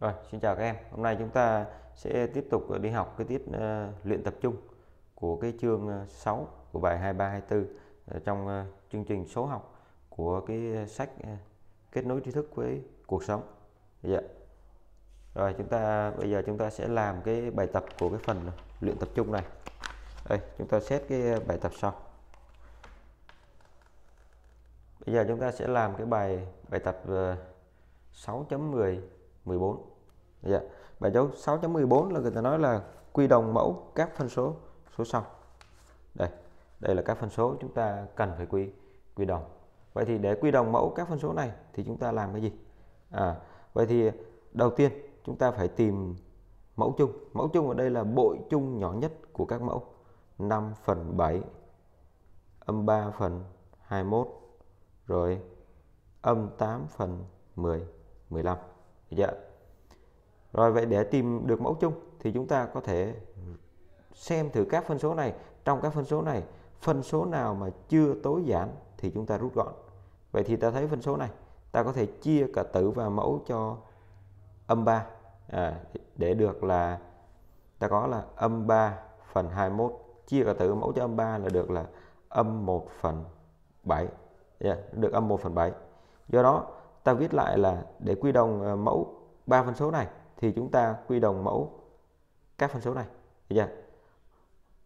Rồi, xin chào các em. Hôm nay chúng ta sẽ tiếp tục đi học cái tiết uh, luyện tập trung của cái chương 6 ờ, của bài 2324 uh, ờ, trong uh, chương trình số học của cái sách uh, kết nối tri thức với cuộc sống. Dạ. Rồi chúng ta bây giờ chúng ta sẽ làm cái bài tập của cái phần luyện tập trung này. Đây, chúng ta xét cái bài tập sau. Bây giờ chúng ta sẽ làm cái bài bài tập uh, 6.10 14 dạ bài dấu 6.14 là người ta nói là quy đồng mẫu các phân số số sau đây đây là các phân số chúng ta cần phải quy quy đồng vậy thì để quy đồng mẫu các phân số này thì chúng ta làm cái gì à, vậy thì đầu tiên chúng ta phải tìm mẫu chung mẫu chung ở đây là bội chung nhỏ nhất của các mẫu 5 phần 7 âm 3 phần 21 rồi âm 8 phần 10 15 được chưa? Rồi vậy để tìm được mẫu chung thì chúng ta có thể xem thử các phân số này, trong các phân số này phân số nào mà chưa tối giản thì chúng ta rút gọn. Vậy thì ta thấy phân số này, ta có thể chia cả tử và mẫu cho âm 3 à, để được là ta có là âm 3 phần 21 chia cả tử mẫu cho âm 3 là được là âm 1 phần 7 yeah, dạ, được âm 1 phần 7 do đó ta viết lại là để quy đồng à, mẫu ba phân số này thì chúng ta quy đồng mẫu các phân số này được chưa?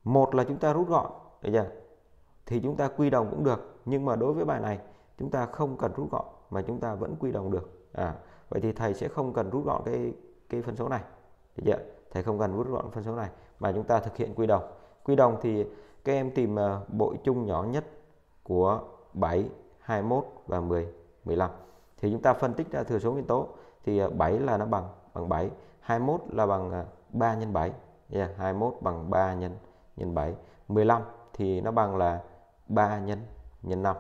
một là chúng ta rút gọn được chưa? thì chúng ta quy đồng cũng được nhưng mà đối với bài này chúng ta không cần rút gọn mà chúng ta vẫn quy đồng được à, vậy thì thầy sẽ không cần rút gọn cái cái phân số này được chưa? thầy không cần rút gọn phân số này mà chúng ta thực hiện quy đồng quy đồng thì các em tìm à, bội chung nhỏ nhất của 7, 21 và 10, 15 thì chúng ta phân tích ra thừa số nguyên tố thì 7 à, là nó bằng bằng 7 21 là bằng 3 à, nhân 7 yeah, 21 bằng 3 nhân nhân 7 15 thì nó bằng là 3 nhân nhân 5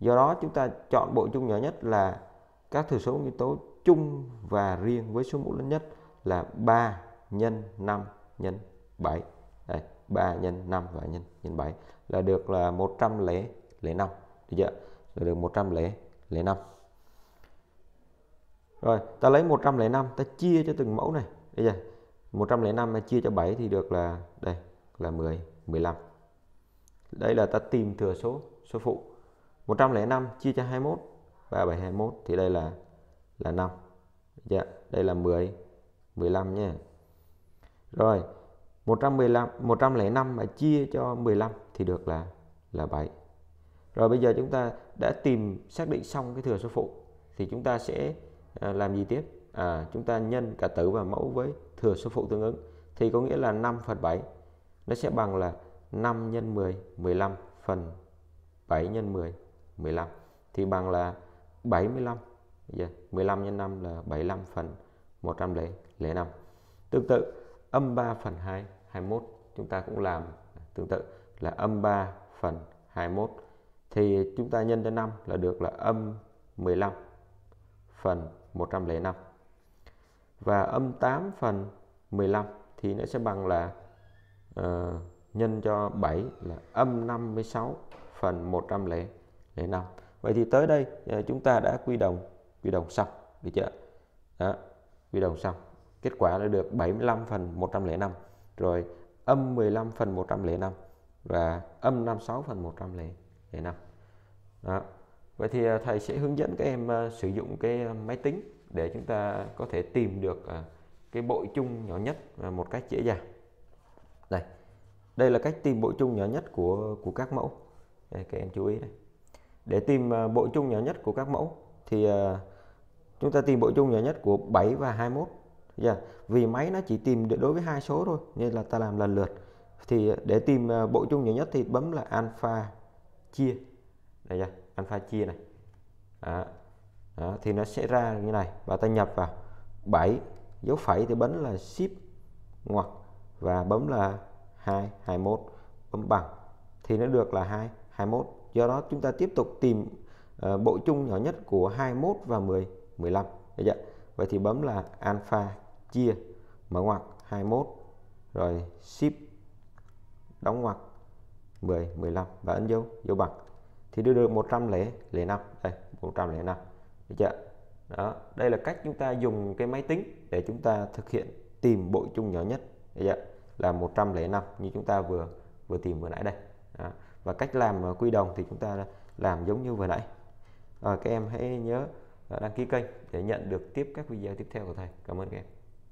do đó chúng ta chọn bộ chung nhỏ nhất là các thừa số nguyên tố chung và riêng với số mũ lớn nhất là 3 nhân 5 nhân 7 Đây, 3 nhân 5 và nhân nhân 7 là được là 105 được chưa là được 105 rồi ta lấy 105 ta chia cho từng mẫu này bây giờ 105 mà chia cho 7 thì được là đây là 10 15 đây là ta tìm thừa số số phụ 105 chia cho 21 37 21 thì đây là là 5 dạ đây là 10 15 nha rồi 115 105 mà chia cho 15 thì được là là 7 rồi bây giờ chúng ta đã tìm xác định xong cái thừa số phụ thì chúng ta sẽ à, làm gì tiếp à, chúng ta nhân cả tử và mẫu với thừa số phụ tương ứng thì có nghĩa là 5 phần 7 nó sẽ bằng là 5 x 10 15 phần 7 x 10 15 thì bằng là 75 yeah, 15 nhân 5 là 75 phần 105 tương tự âm 3 phần 2 21 chúng ta cũng làm tương tự là âm 3 phần 21 thì chúng ta nhân cho 5 là được là âm 15 phần 105 và âm 8 phần 15 thì nó sẽ bằng là uh, nhân cho 7 là âm 56 phần 105 vậy thì tới đây ờ, chúng ta đã quy đồng quy đồng xong được chưa đó quy đồng xong kết quả là được 75 phần 105 rồi âm 15 phần 105 và âm 56 phần 105 đó Vậy thì à, thầy sẽ hướng dẫn các em à, sử dụng cái à, máy tính để chúng ta có thể tìm được cái bội chung nhỏ nhất một cách dễ dàng. Đây. Đây là cách tìm bội chung nhỏ nhất của của các mẫu. Đây, các em chú ý đây. Để tìm bội chung nhỏ nhất của các mẫu thì chúng ta tìm bội chung nhỏ nhất của 7 và 21. Dạ. Vì máy nó chỉ tìm được đối với hai số thôi nên là ta làm lần lượt. Thì để tìm bội chung nhỏ nhất thì bấm là alpha chia. Đây chưa? alpha chia này đó. Đó. thì nó sẽ ra như này và ta nhập vào 7 dấu phẩy thì bấm là shift ngoặc và bấm là 2 21 bấm bằng thì nó được là 2 21 do đó chúng ta tiếp tục tìm uh, bộ chung nhỏ nhất của 21 và 10 15 được chưa? vậy thì bấm là alpha chia mở ngoặc 21 rồi shift đóng ngoặc 10 15 và ấn dấu dấu bằng thì đưa được 105 đây 105 được chưa đó đây là cách chúng ta dùng cái máy tính để chúng ta thực hiện tìm bội chung nhỏ nhất được chưa? là 105 như chúng ta vừa vừa tìm vừa nãy đây đó. và cách làm ờ, quy đồng thì chúng ta làm giống như vừa nãy à, các em hãy nhớ ờ, đăng ký kênh để nhận được tiếp các video tiếp theo của thầy cảm ơn các em